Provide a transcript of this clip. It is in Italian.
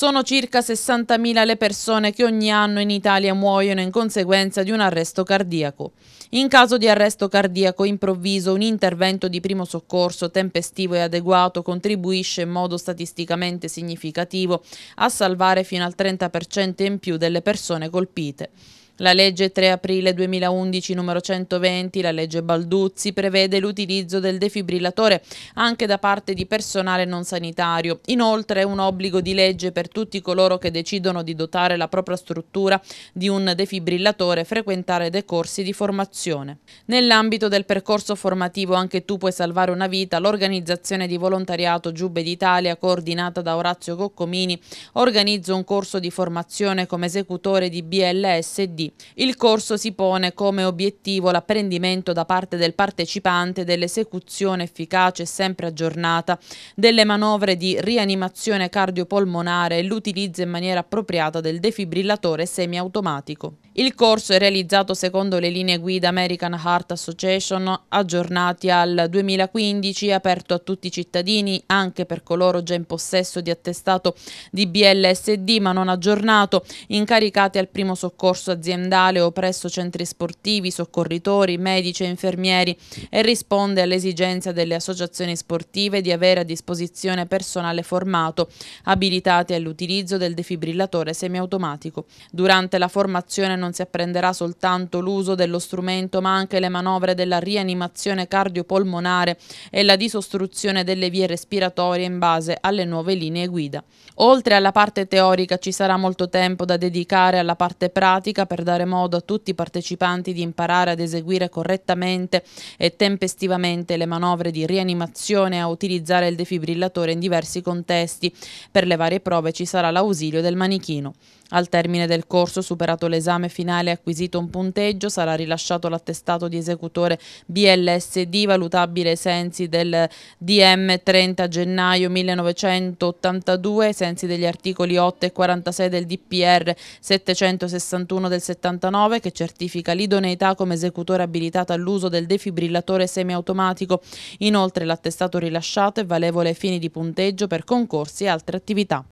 Sono circa 60.000 le persone che ogni anno in Italia muoiono in conseguenza di un arresto cardiaco. In caso di arresto cardiaco improvviso, un intervento di primo soccorso tempestivo e adeguato contribuisce in modo statisticamente significativo a salvare fino al 30% in più delle persone colpite. La legge 3 aprile 2011 numero 120, la legge Balduzzi, prevede l'utilizzo del defibrillatore anche da parte di personale non sanitario. Inoltre è un obbligo di legge per tutti coloro che decidono di dotare la propria struttura di un defibrillatore frequentare dei corsi di formazione. Nell'ambito del percorso formativo Anche tu puoi salvare una vita, l'organizzazione di volontariato Giube d'Italia, coordinata da Orazio Coccomini, organizza un corso di formazione come esecutore di BLSD il corso si pone come obiettivo l'apprendimento da parte del partecipante dell'esecuzione efficace e sempre aggiornata delle manovre di rianimazione cardiopolmonare e l'utilizzo in maniera appropriata del defibrillatore semiautomatico. Il corso è realizzato secondo le linee guida American Heart Association aggiornati al 2015 e aperto a tutti i cittadini, anche per coloro già in possesso di attestato di BLSD ma non aggiornato, incaricati al primo soccorso aziendale aziendale o presso centri sportivi, soccorritori, medici e infermieri e risponde all'esigenza delle associazioni sportive di avere a disposizione personale formato, abilitati all'utilizzo del defibrillatore semiautomatico. Durante la formazione non si apprenderà soltanto l'uso dello strumento ma anche le manovre della rianimazione cardiopolmonare e la disostruzione delle vie respiratorie in base alle nuove linee guida. Oltre alla parte teorica ci sarà molto tempo da dedicare alla parte pratica per per dare modo a tutti i partecipanti di imparare ad eseguire correttamente e tempestivamente le manovre di rianimazione e a utilizzare il defibrillatore in diversi contesti. Per le varie prove ci sarà l'ausilio del manichino. Al termine del corso, superato l'esame finale e acquisito un punteggio, sarà rilasciato l'attestato di esecutore BLSD valutabile ai sensi del DM 30 gennaio 1982, ai sensi degli articoli 8 e 46 del DPR 761 del 79 che certifica l'idoneità come esecutore abilitato all'uso del defibrillatore semiautomatico. Inoltre l'attestato rilasciato è valevole ai fini di punteggio per concorsi e altre attività.